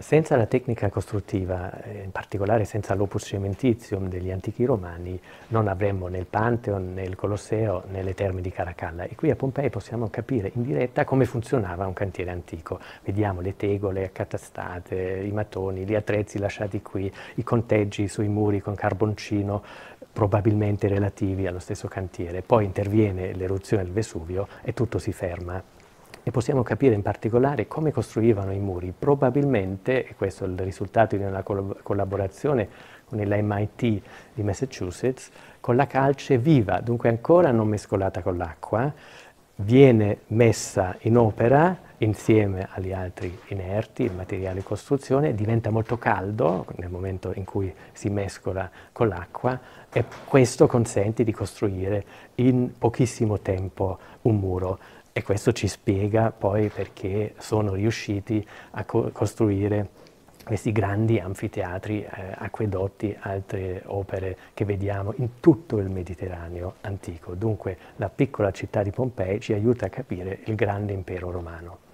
Senza la tecnica costruttiva, eh, in particolare senza l'opus cementitium degli antichi romani, non avremmo né il Pantheon, né il Colosseo, né le terme di Caracalla. E qui a Pompei possiamo capire in diretta come funzionava un cantiere antico. Vediamo le tegole accatastate, i mattoni, gli attrezzi lasciati qui, i conteggi sui muri con carboncino, probabilmente relativi allo stesso cantiere. Poi interviene l'eruzione del Vesuvio e tutto si ferma e possiamo capire in particolare come costruivano i muri. Probabilmente, e questo è il risultato di una collaborazione con l'MIT di Massachusetts, con la calce viva, dunque ancora non mescolata con l'acqua, viene messa in opera insieme agli altri inerti, il materiale di costruzione, diventa molto caldo nel momento in cui si mescola con l'acqua e questo consente di costruire in pochissimo tempo un muro. E questo ci spiega poi perché sono riusciti a co costruire questi grandi anfiteatri, eh, acquedotti, altre opere che vediamo in tutto il Mediterraneo antico. Dunque la piccola città di Pompei ci aiuta a capire il grande impero romano.